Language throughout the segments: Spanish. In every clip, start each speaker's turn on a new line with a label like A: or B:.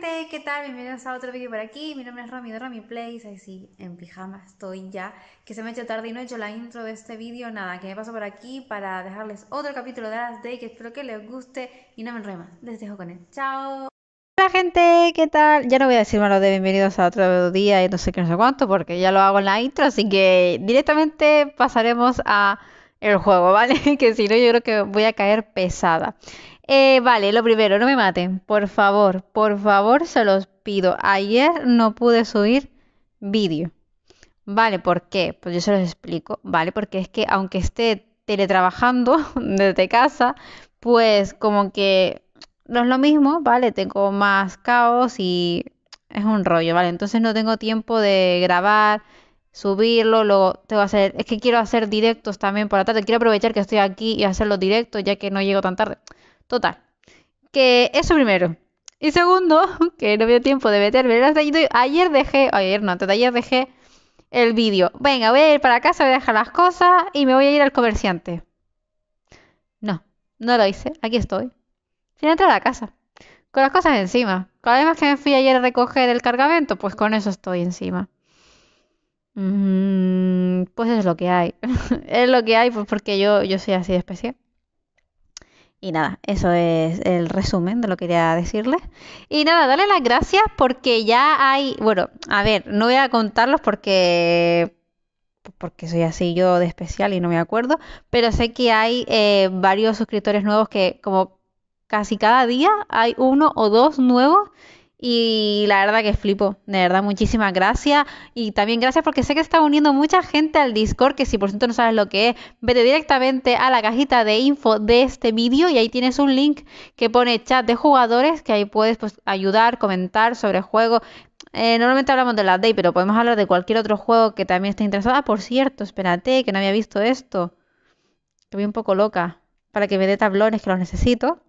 A: gente, ¿qué tal? Bienvenidos a otro vídeo por aquí. Mi nombre es Romy de Romy Plays. Ahí sí, en pijama estoy ya. Que se me echa tarde y no he hecho la intro de este vídeo. Nada, que me paso por aquí para dejarles otro capítulo de As Day que espero que les guste. Y no me más. Les dejo con él. ¡Chao! Hola gente, ¿qué tal? Ya no voy a decir malo de bienvenidos a otro día y no sé qué, no sé cuánto, porque ya lo hago en la intro. Así que directamente pasaremos a el juego, ¿vale? que si no, yo creo que voy a caer pesada. Eh, vale, lo primero, no me maten, por favor, por favor, se los pido. Ayer no pude subir vídeo. Vale, ¿por qué? Pues yo se los explico. Vale, porque es que aunque esté teletrabajando desde casa, pues como que no es lo mismo, ¿vale? Tengo más caos y es un rollo, ¿vale? Entonces no tengo tiempo de grabar, subirlo, luego tengo que hacer, es que quiero hacer directos también por la tarde, quiero aprovechar que estoy aquí y hacerlo directo directos ya que no llego tan tarde. Total. Que eso primero. Y segundo, que no había tiempo de meterme en Ayer dejé, ayer no, antes ayer dejé el vídeo. Venga, voy a ir para casa, voy a dejar las cosas y me voy a ir al comerciante. No, no lo hice. Aquí estoy. Sin entrar a la casa. Con las cosas encima. Con vez que me fui ayer a recoger el cargamento, pues con eso estoy encima. Mm, pues es lo que hay. es lo que hay, pues porque yo, yo soy así de especial. Y nada, eso es el resumen de lo que quería decirles. Y nada, dale las gracias porque ya hay, bueno, a ver, no voy a contarlos porque porque soy así yo de especial y no me acuerdo, pero sé que hay eh, varios suscriptores nuevos que como casi cada día hay uno o dos nuevos y la verdad que flipo, de verdad, muchísimas gracias. Y también gracias porque sé que está uniendo mucha gente al Discord, que si por cierto no sabes lo que es, vete directamente a la cajita de info de este vídeo y ahí tienes un link que pone chat de jugadores, que ahí puedes pues, ayudar, comentar sobre juegos. Eh, normalmente hablamos de la Day, pero podemos hablar de cualquier otro juego que también esté interesado. Ah, por cierto, espérate, que no había visto esto. Que un poco loca. Para que me dé tablones, que los necesito.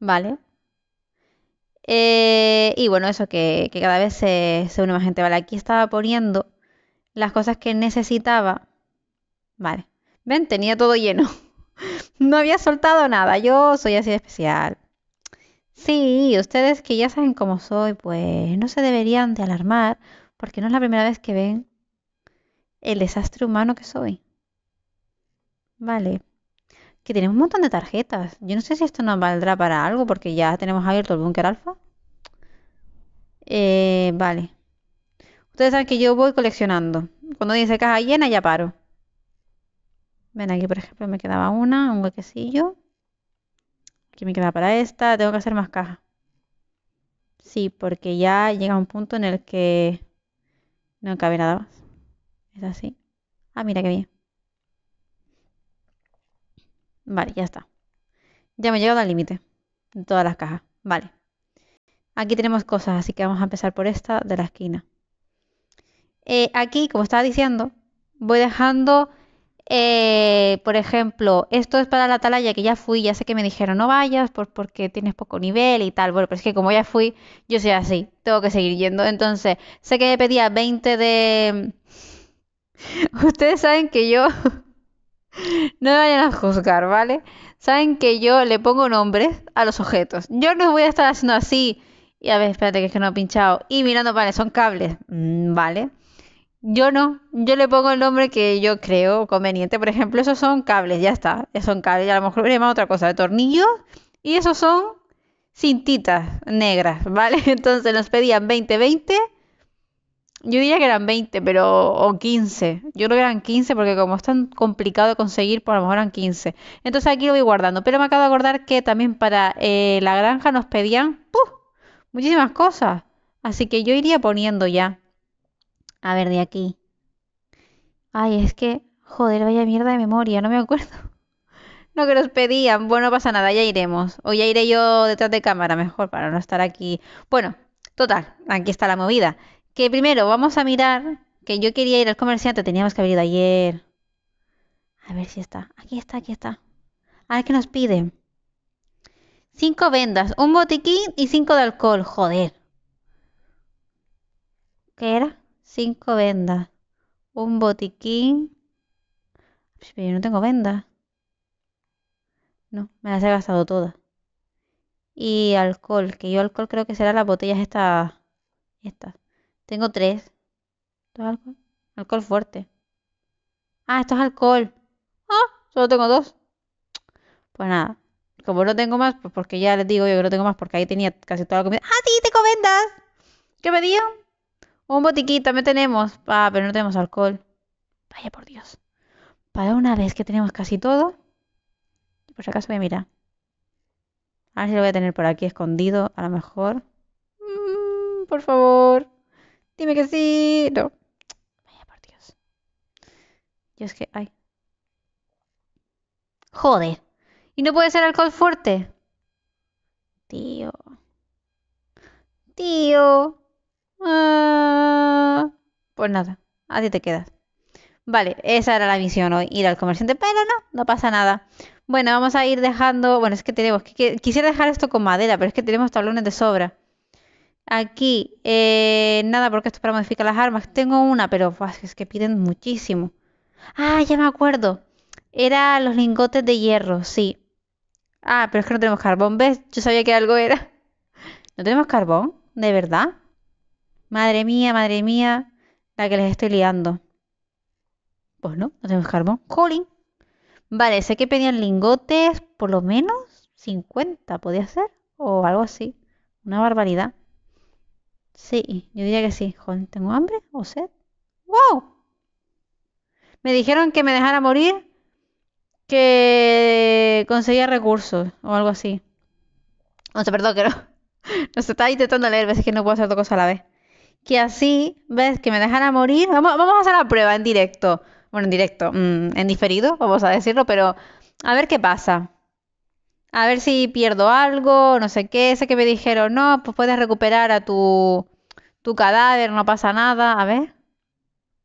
A: Vale. Eh, y bueno, eso que, cada vez se, se, une más gente. Vale, aquí estaba poniendo las cosas que necesitaba. Vale. Ven, tenía todo lleno. no había soltado nada. Yo soy así de especial. Sí, ustedes que ya saben cómo soy, pues no se deberían de alarmar, porque no es la primera vez que ven el desastre humano que soy. Vale que tenemos un montón de tarjetas. Yo no sé si esto nos valdrá para algo porque ya tenemos abierto el búnker alfa. Eh, vale. Ustedes saben que yo voy coleccionando. Cuando dice caja llena ya paro. Ven, aquí por ejemplo me quedaba una, un huequecillo. Aquí me queda para esta. Tengo que hacer más cajas. Sí, porque ya llega un punto en el que no cabe nada más. Es así. Ah, mira qué bien. Vale, ya está. Ya me he llegado al límite En todas las cajas. Vale. Aquí tenemos cosas, así que vamos a empezar por esta de la esquina. Eh, aquí, como estaba diciendo, voy dejando, eh, por ejemplo, esto es para la atalaya que ya fui, ya sé que me dijeron no vayas porque tienes poco nivel y tal. Bueno, pero es que como ya fui, yo soy así, tengo que seguir yendo. Entonces, sé que pedía 20 de... Ustedes saben que yo no me vayan a juzgar, ¿vale? Saben que yo le pongo nombres a los objetos. Yo no voy a estar haciendo así. Y a ver, espérate, que es que no he pinchado. Y mirando, vale, son cables. Mm, vale. Yo no. Yo le pongo el nombre que yo creo conveniente. Por ejemplo, esos son cables, ya está. Esos son cables. Y a lo mejor le otra cosa, de tornillos. Y esos son cintitas negras, ¿vale? Entonces nos pedían 20-20 yo diría que eran 20, pero, o 15. Yo creo que eran 15 porque como es tan complicado de conseguir, por pues lo mejor eran 15. Entonces aquí lo voy guardando. Pero me acabo de acordar que también para eh, la granja nos pedían ¡puf! muchísimas cosas. Así que yo iría poniendo ya. A ver, de aquí. Ay, es que, joder, vaya mierda de memoria, no me acuerdo. No, que nos pedían. Bueno, pasa nada, ya iremos. O ya iré yo detrás de cámara, mejor, para no estar aquí. Bueno, total, aquí está la movida que primero vamos a mirar, que yo quería ir al comerciante, teníamos que haber ido ayer. A ver si está. Aquí está, aquí está. A ah, ver qué nos piden. Cinco vendas, un botiquín y cinco de alcohol. Joder. ¿Qué era? Cinco vendas, un botiquín. Pues, pero yo no tengo vendas. No, me las he gastado todas. Y alcohol, que yo alcohol creo que será las botellas estas. Estas. Tengo tres. ¿Esto es alcohol? Alcohol fuerte. Ah, esto es alcohol. Ah, solo tengo dos. Pues nada. Como no tengo más, pues porque ya les digo yo que no tengo más, porque ahí tenía casi toda la comida. ¡Ah, sí, te comendas! ¿Qué dio? Un botiquín también tenemos. Ah, pero no tenemos alcohol. Vaya por Dios. Para una vez que tenemos casi todo. Por si acaso voy a mirar. A ver si lo voy a tener por aquí escondido, a lo mejor. Mm, por favor. Dime que sí. No. Vaya por Dios. Yo es que. hay. Joder. ¿Y no puede ser alcohol fuerte? Tío. Tío. Ah. Pues nada. Así te quedas. Vale, esa era la misión hoy, ir al comerciante, pero no, no pasa nada. Bueno, vamos a ir dejando, bueno, es que tenemos, quisiera dejar esto con madera, pero es que tenemos tablones de sobra. Aquí, eh, nada, porque esto es para modificar las armas. Tengo una, pero es que piden muchísimo. Ah, ya me acuerdo. Era los lingotes de hierro, sí. Ah, pero es que no tenemos carbón, ¿ves? Yo sabía que algo era. ¿No tenemos carbón? ¿De verdad? Madre mía, madre mía, la que les estoy liando. Pues no, no tenemos carbón. Jolín. Vale, sé que pedían lingotes, por lo menos 50, podía ser, o algo así. Una barbaridad. Sí, yo diría que sí. ¿tengo hambre o sed? ¡Wow! Me dijeron que me dejara morir, que conseguía recursos o algo así. No se perdón, que no. Nos está intentando leer, es que no puedo hacer dos cosas a la vez. Que así, ¿ves? Que me dejara morir. Vamos, a hacer la prueba en directo. Bueno, en directo, mm, en diferido, vamos a decirlo, pero a ver qué pasa a ver si pierdo algo, no sé qué, sé que me dijeron, no, pues puedes recuperar a tu, cadáver, no pasa nada, a ver.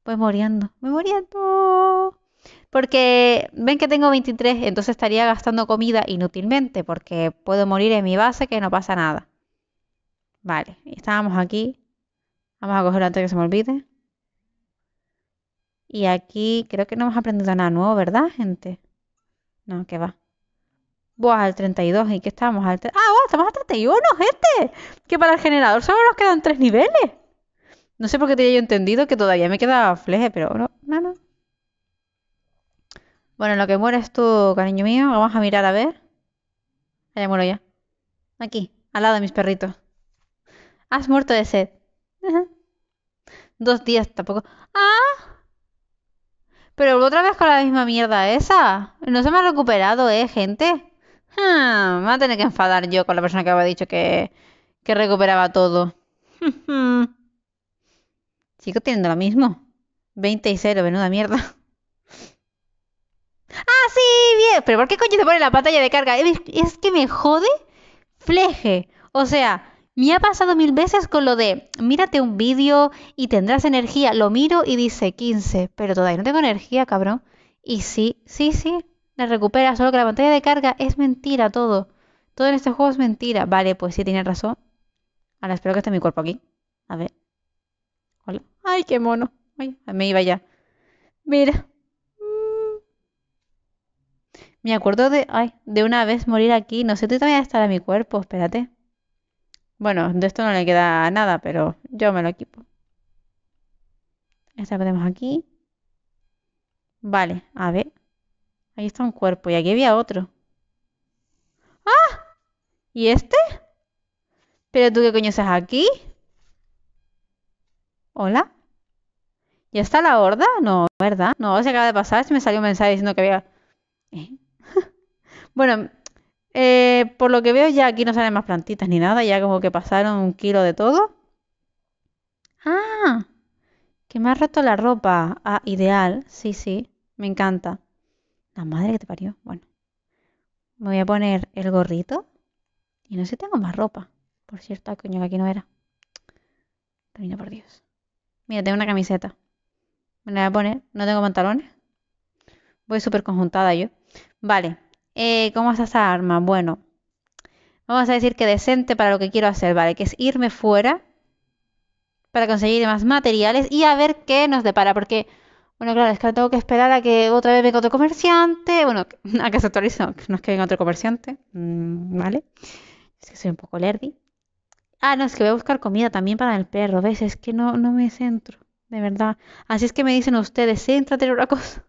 A: Pues muriendo, me muriendo. Porque ven que tengo 23, entonces estaría gastando comida inútilmente, porque puedo morir en mi base que no pasa nada. Vale, estábamos aquí. Vamos a coger antes que se me olvide. Y aquí creo que no hemos aprendido nada nuevo, ¿verdad, gente? No, que va. Buah, al 32, ¿y qué estamos? Al ah, buah! estamos al 31, gente. Que para el generador solo nos quedan tres niveles. No sé por qué te yo entendido que todavía me queda fleje, pero no, no, Bueno, lo que mueres tú, cariño mío, vamos a mirar a ver. Allá muero ya. Aquí, al lado de mis perritos. Has muerto de sed. Dos días tampoco. ¡Ah! Pero otra vez con la misma mierda esa. No se me ha recuperado, ¿eh, gente? Ah, me voy a tener que enfadar yo con la persona que había dicho que, recuperaba todo. Sigo teniendo lo mismo. 20 y 0, venuda mierda. ¡Ah, sí! Bien. ¿Pero por qué coño te pone la pantalla de carga? Es que me jode fleje. O sea, me ha pasado mil veces con lo de mírate un vídeo y tendrás energía. Lo miro y dice 15, pero todavía no tengo energía, cabrón. Y sí, sí, sí la recupera, solo que la pantalla de carga es mentira todo. Todo en este juego es mentira. Vale, pues sí, tiene razón. Ahora espero que esté mi cuerpo aquí. A ver. Hola. Ay, qué mono. me iba ya. Mira. Mm. Me acuerdo de, ay, de una vez morir aquí. No sé, tú también estará mi cuerpo, espérate. Bueno, de esto no le queda nada, pero yo me lo equipo. Esta ponemos aquí. Vale, a ver. Ahí está un cuerpo y aquí había otro. ¡Ah! ¿Y este? ¿Pero tú qué coño estás aquí? ¿Hola? ¿Ya está la horda? No, ¿verdad? No, se acaba de pasar. Se me salió un mensaje diciendo que había... ¿eh? bueno, eh, por lo que veo ya aquí no salen más plantitas ni nada. Ya como que pasaron un kilo de todo. ¡Ah! Que me ha roto la ropa. Ah, ideal. Sí, sí. Me encanta. La madre que te parió. Bueno, me voy a poner el gorrito. Y no sé si tengo más ropa. Por cierto, coño, que aquí no era. Termino por Dios. Mira, tengo una camiseta. Me la voy a poner. No tengo pantalones. Voy súper conjuntada yo. Vale. Eh, ¿Cómo está esa arma? Bueno. Vamos a decir que decente para lo que quiero hacer, ¿vale? Que es irme fuera para conseguir más materiales y a ver qué nos depara. Porque bueno, claro, es que tengo que esperar a que otra vez venga otro comerciante. Bueno, a que se actualice, no, es que venga otro comerciante. Mm, vale. Es que soy un poco lerdy. Ah, no, es que voy a buscar comida también para el perro. ¿Ves? Es que no, no me centro. De verdad. Así es que me dicen ustedes, céntrate en una cosa.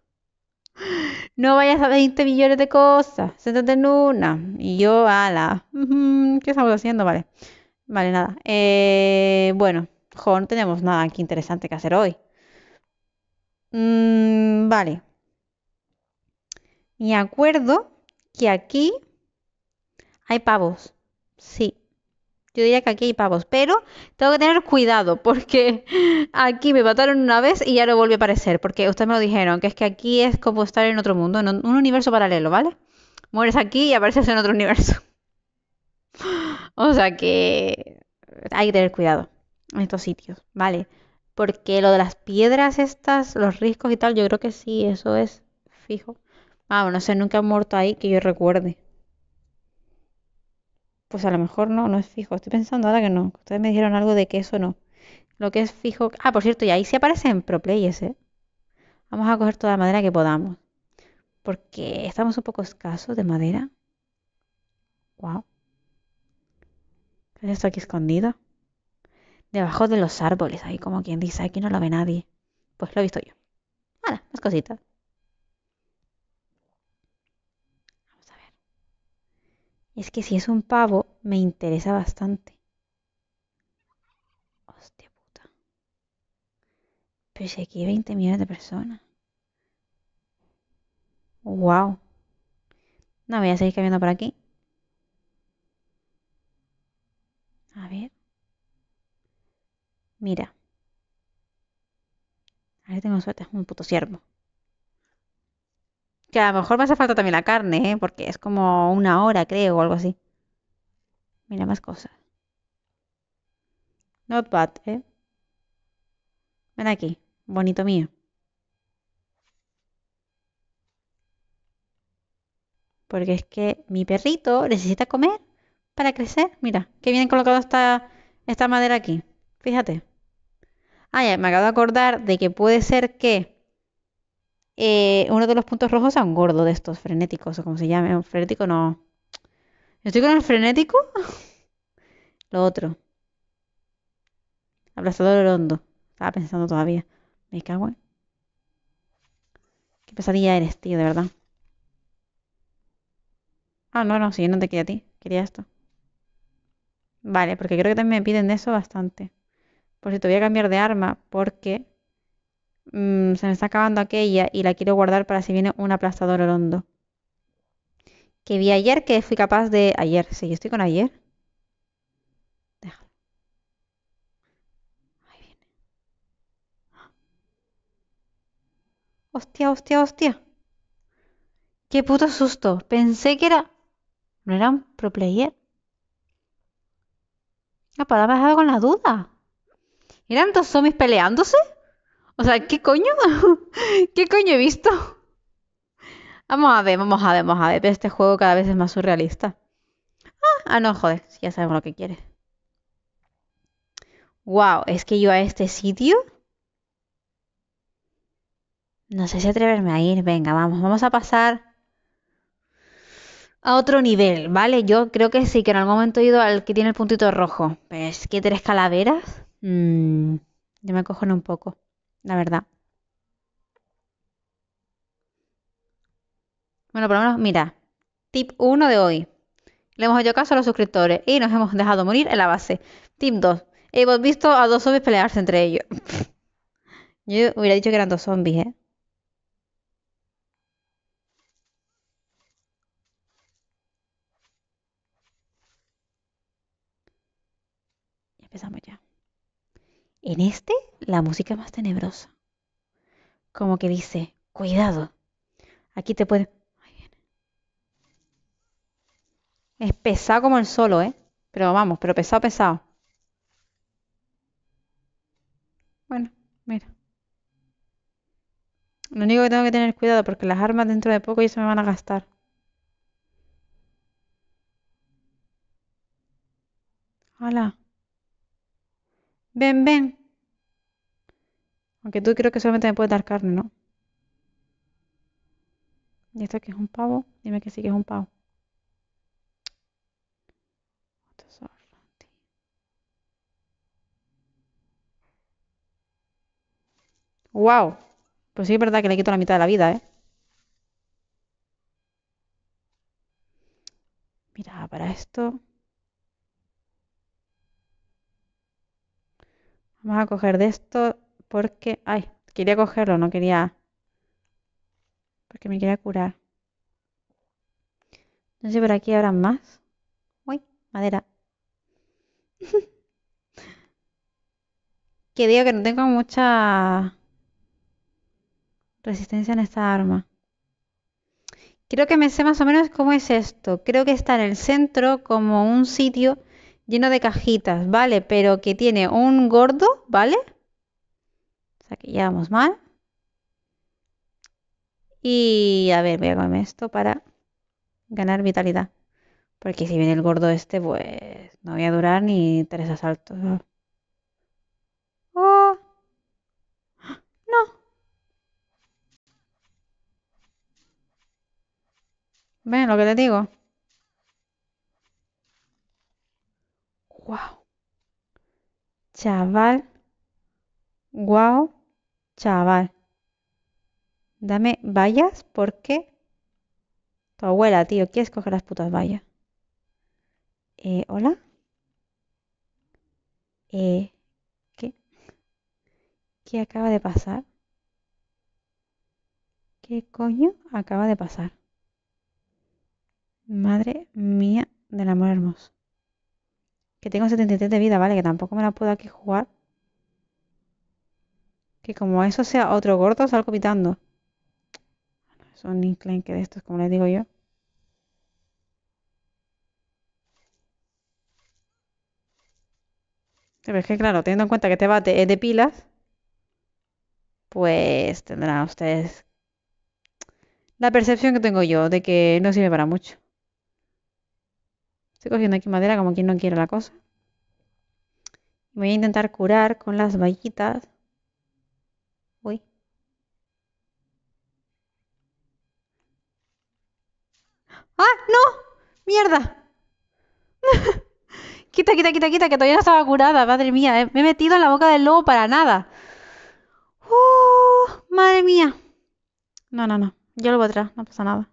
A: No vayas a 20 millones de cosas. Céntrate en una. Y yo, ala. ¿Qué estamos haciendo? Vale. Vale, nada. Eh, bueno, jo, no tenemos nada aquí interesante que hacer hoy. Mm, vale. Me acuerdo que aquí hay pavos. Sí. Yo diría que aquí hay pavos, pero tengo que tener cuidado porque aquí me mataron una vez y ya no volvió a aparecer, porque ustedes me lo dijeron, que es que aquí es como estar en otro mundo, en un universo paralelo, ¿vale? Mueres aquí y apareces en otro universo. O sea que hay que tener cuidado en estos sitios, ¿vale? Porque lo de las piedras estas, los riscos y tal, yo creo que sí, eso es fijo. Ah, no sé, nunca han muerto ahí que yo recuerde. Pues a lo mejor no, no es fijo. Estoy pensando ahora que no. Ustedes me dijeron algo de que eso no. Lo que es fijo. Ah, por cierto, y ahí sí aparecen pro ¿eh? Vamos a coger toda la madera que podamos. Porque estamos un poco escasos de madera. Wow. ¿Qué es esto aquí escondido? debajo de los árboles, ahí como quien dice, aquí no lo ve nadie. Pues lo he visto yo. Ahora, las cositas. Vamos a ver. Es que si es un pavo, me interesa bastante. Hostia puta. Pero si aquí hay 20 millones de personas. Wow. No, voy a seguir caminando por aquí. A ver. Mira. A tengo suerte, es un puto ciervo. Que a lo mejor me hace falta también la carne, ¿eh? porque es como una hora, creo, o algo así. Mira, más cosas. Not bad, ¿eh? Ven aquí, bonito mío. Porque es que mi perrito necesita comer para crecer. Mira, que viene colocado está esta madera aquí. Fíjate. Ah, me acabo de acordar de que puede ser que eh, uno de los puntos rojos sea un gordo de estos frenéticos, o como se llame. Un frenético no. ¿Estoy con el frenético? Lo otro. Aplastador hondo. Estaba pensando todavía. Me cago en. Qué pesadilla eres, tío, de verdad. Ah, no, no, sí, no te quería a ti. Quería esto. Vale, porque creo que también me piden de eso bastante. Por si te voy a cambiar de arma porque mm, se me está acabando aquella y la quiero guardar para si viene un aplastador hondo. Que vi ayer que fui capaz de... Ayer, sí, yo estoy con ayer. Déjalo. Ahí viene. Hostia, hostia, hostia. Qué puto susto. Pensé que era... ¿No era un pro player? Ah, para me has con la duda. ¿Eran dos zombies peleándose? O sea, ¿qué coño? ¿Qué coño he visto? Vamos a ver, vamos a ver, vamos a ver. Este juego cada vez es más surrealista. Ah, ah no, joder, ya sabemos lo que quiere. Wow, es que yo a este sitio. No sé si atreverme a ir. Venga, vamos, vamos a pasar a otro nivel, ¿vale? Yo creo que sí, que en algún momento he ido al que tiene el puntito rojo. Pero es que tres calaveras. Mmm, ya me acojono un poco, la verdad. Bueno, por lo menos, mira, tip 1 de hoy. Le hemos hecho caso a los suscriptores y nos hemos dejado morir en la base. Tip 2. Hemos visto a dos zombies pelearse entre ellos. Yo hubiera dicho que eran dos zombies, ¿eh? empezamos ya. En este, la música más tenebrosa. Como que dice, cuidado, aquí te puede... Es pesado como el solo, ¿eh? Pero vamos, pero pesado, pesado. Bueno, mira. Lo único que tengo que tener cuidado porque las armas dentro de poco ya se me van a gastar. Hola. Ven, ven. Aunque tú creo que solamente me puedes dar carne, ¿no? ¿Y esto que es un pavo? Dime que sí que es un pavo. ¡Wow! Pues sí es verdad que le quito la mitad de la vida, ¿eh? Mira, para esto... Vamos a coger de esto porque... Ay, quería cogerlo, no quería... Porque me quería curar. No sé por aquí habrá más. Uy, madera. que digo que no tengo mucha resistencia en esta arma. Creo que me sé más o menos cómo es esto. Creo que está en el centro como un sitio lleno de cajitas, ¿vale? Pero que tiene un gordo, ¿vale? O sea que ya vamos mal. Y a ver, voy a comer esto para ganar vitalidad. Porque si viene el gordo este, pues no voy a durar ni tres asaltos. ¡Oh! ¡No! ¿Ven lo que te digo? Wow. Chaval. Wow. Chaval. Dame vallas porque tu abuela, tío, quieres coger las putas vallas. Eh, ¿Hola? Eh, ¿Qué? ¿Qué acaba de pasar? ¿Qué coño acaba de pasar? Madre mía del amor hermoso. Que tengo 73 de vida, vale, que tampoco me la puedo aquí jugar. Que como eso sea otro gordo, salgo pitando. Son un que de estos, como les digo yo. Pero es que claro, teniendo en cuenta que este bate es de pilas, pues tendrán ustedes la percepción que tengo yo de que no sirve para mucho. Estoy cogiendo aquí madera como quien no quiere la cosa. Voy a intentar curar con las vallitas. Uy. ¡Ah! ¡No! ¡Mierda! quita, quita, quita, quita, que todavía no estaba curada. Madre mía, eh. me he metido en la boca del lobo para nada. ¡Oh! madre mía. No, no, no. Yo lo voy a no pasa nada.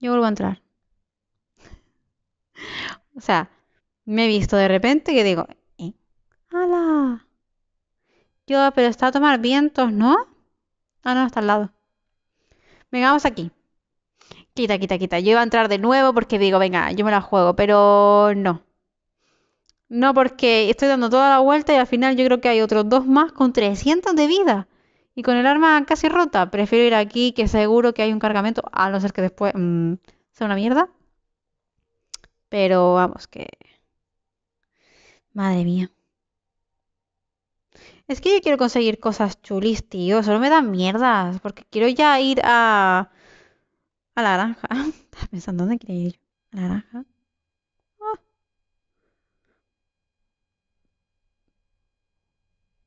A: Yo vuelvo a entrar. O sea, me he visto de repente que digo, ¡Hala! Eh, yo, pero está a tomar vientos, ¿no? Ah, no, está al lado. Venga, vamos aquí. Quita, quita, quita. Yo iba a entrar de nuevo porque digo, venga, yo me la juego, pero no. No, porque estoy dando toda la vuelta y al final yo creo que hay otros dos más con 300 de vida. Y con el arma casi rota. Prefiero ir aquí que seguro que hay un cargamento. A no ser que después mm, sea una mierda. Pero vamos, que... Madre mía. Es que yo quiero conseguir cosas chulis, tío. Solo me dan mierdas. Porque quiero ya ir a... A la granja. ¿Estás pensando, ¿dónde quería ir A la granja.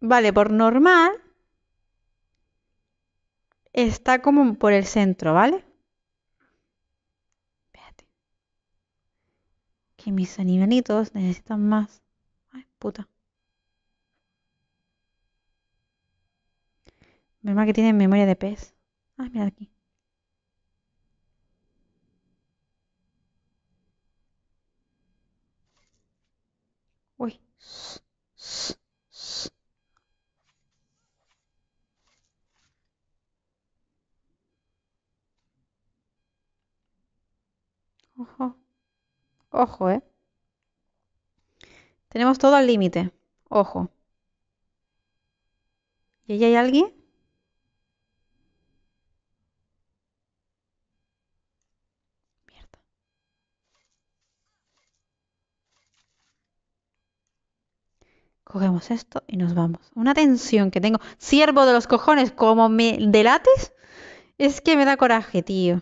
A: Vale, por normal está como por el centro, ¿vale? que mis animalitos necesitan más. Ay, puta. Menos que tienen memoria de pez. Ay, ah, mira aquí. Uy. Ojo. Ojo, ¿eh? Tenemos todo al límite. Ojo. ¿Y ahí hay alguien? Mierda. Cogemos esto y nos vamos. Una tensión que tengo. Siervo de los cojones, como me delates. Es que me da coraje, tío.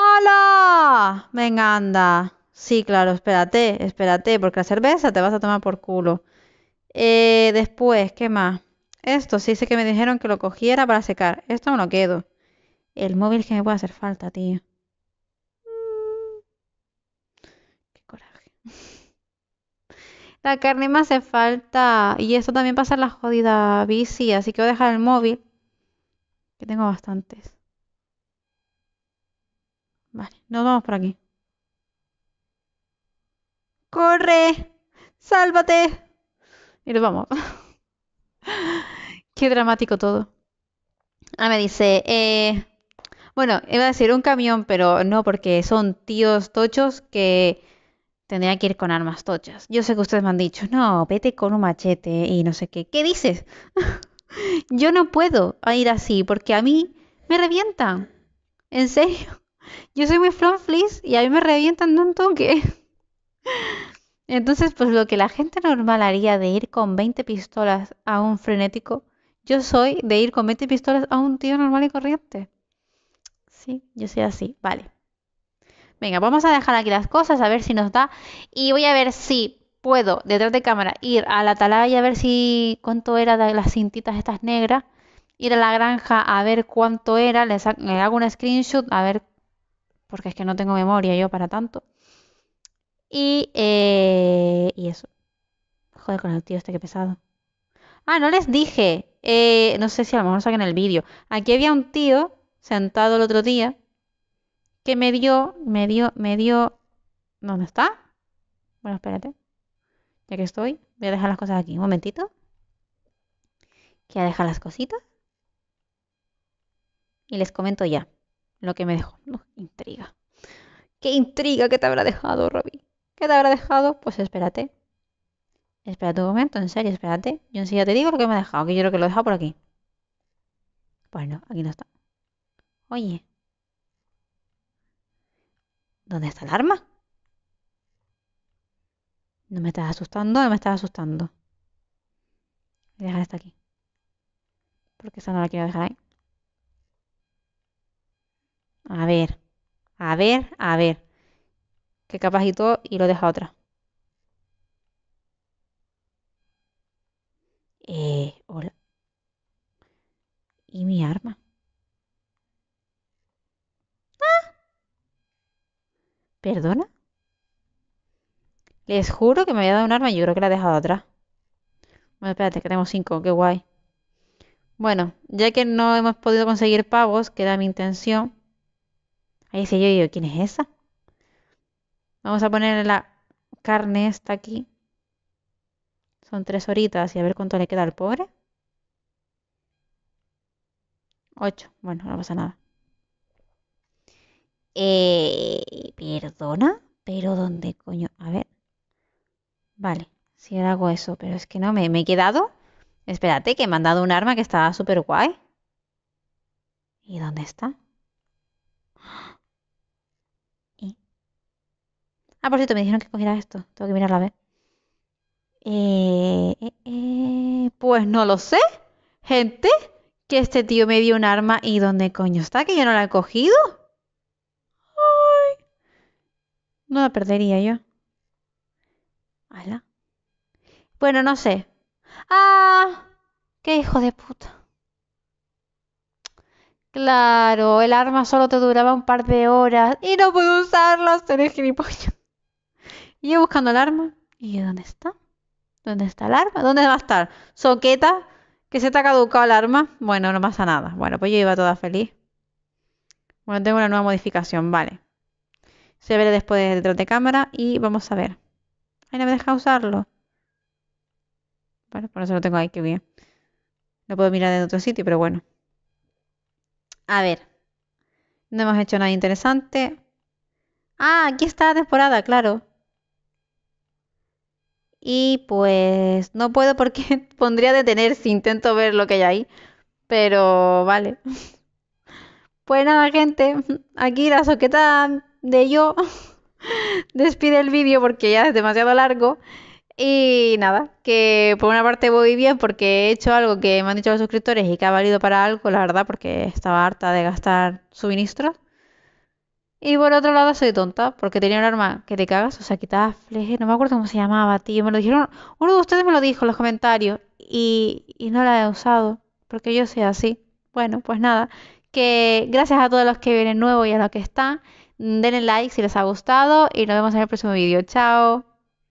A: Hola, Venga, anda. Sí, claro, espérate, espérate, porque la cerveza te vas a tomar por culo. Eh, después, ¿qué más? Esto sí sé que me dijeron que lo cogiera para secar. Esto no lo quedo. El móvil que me puede hacer falta, tío. Qué coraje. La carne me hace falta. Y esto también pasa en la jodida bici, así que voy a dejar el móvil. Que tengo bastantes. Nos vamos por aquí. ¡Corre! ¡Sálvate! Y nos vamos. Qué dramático todo. Ah, me dice, eh, bueno, iba a decir un camión, pero no, porque son tíos tochos que tendrían que ir con armas tochas. Yo sé que ustedes me han dicho, no, vete con un machete y no sé qué. ¿Qué dices? Yo no puedo ir así porque a mí me revientan. ¿En serio? Yo soy muy flonflis y a mí me revientan de un toque. Entonces, pues lo que la gente normal haría de ir con 20 pistolas a un frenético, yo soy de ir con 20 pistolas a un tío normal y corriente. Sí, yo soy así, vale. Venga, vamos a dejar aquí las cosas, a ver si nos da. Y voy a ver si puedo, detrás de cámara, ir a la atalaya a ver si cuánto era de las cintitas estas negras. Ir a la granja a ver cuánto era. Le hago un screenshot a ver porque es que no tengo memoria yo para tanto. Y, eh, y eso. Joder con el tío este, que pesado. Ah, no les dije. Eh, no sé si a lo mejor en el vídeo. Aquí había un tío sentado el otro día que me dio, me dio, me dio... ¿Dónde está? Bueno, espérate. Ya que estoy, voy a dejar las cosas aquí. Un momentito. Que a dejar las cositas. Y les comento ya. Lo que me dejó, intriga. ¿Qué intriga que te habrá dejado, Robbie? ¿Qué te habrá dejado? Pues espérate. Espérate un momento, en serio, espérate. Yo enseguida te digo lo que me ha dejado, que yo creo que lo he dejado por aquí. bueno aquí no está. Oye. ¿Dónde está el arma? No me estás asustando, no me estás asustando. Voy a esta aquí. Porque esta no la quiero dejar ahí. A ver, a ver, a ver. Que capacito y lo deja otra. Eh, hola. ¿Y mi arma? ¿Ah? ¿Perdona? Les juro que me había dado un arma y yo creo que la he dejado atrás. Bueno, espérate, que tenemos cinco, qué guay. Bueno, ya que no hemos podido conseguir pavos, que era mi intención, Ahí se yo, yo, ¿quién es esa? Vamos a poner la carne esta aquí. Son tres horitas y a ver cuánto le queda al pobre. Ocho. Bueno, no pasa nada. Eh, ¿Perdona? ¿Pero dónde coño? A ver. Vale, si hago eso, pero es que no, me, he quedado. Espérate, que me mandado un arma que estaba súper guay. ¿Y dónde está? Ah, por cierto, me dijeron que cogiera esto. Tengo que mirarla a ver. Eh, eh, eh, pues no lo sé. Gente, que este tío me dio un arma y ¿dónde coño está? Que yo no la he cogido. Ay, no la perdería yo. ¿Hala? Bueno, no sé. ¡Ah! ¡Qué hijo de puta! Claro, el arma solo te duraba un par de horas y no puedo usarla, seré gilipollas. Y yo buscando el arma. ¿Y dónde está? ¿Dónde está el arma? ¿Dónde va a estar? Soqueta, que se te ha caducado el arma. Bueno, no pasa nada. Bueno, pues yo iba toda feliz. Bueno, tengo una nueva modificación, vale. Se veré después detrás de cámara y vamos a ver. ahí no me deja usarlo. Bueno, por eso lo tengo ahí, qué bien. Lo puedo mirar en otro sitio, pero bueno. A ver. No hemos hecho nada interesante. Ah, aquí está la temporada, claro. Y pues no puedo porque pondría detener si intento ver lo que hay ahí. Pero vale. Pues nada, gente. Aquí la soqueta de yo despide el vídeo porque ya es demasiado largo. Y nada, que por una parte voy bien porque he hecho algo que me han dicho los suscriptores y que ha valido para algo, la verdad, porque estaba harta de gastar suministros. Y por otro lado, soy tonta, porque tenía un arma que te cagas, o sea, quitaba fleje, no me acuerdo cómo se llamaba, tío. Me lo dijeron, uno de ustedes me lo dijo en los comentarios y, y no la he usado, porque yo soy así. Bueno, pues nada, que gracias a todos los que vienen nuevos y a los que están, denle like si les ha gustado y nos vemos en el próximo vídeo. Chao.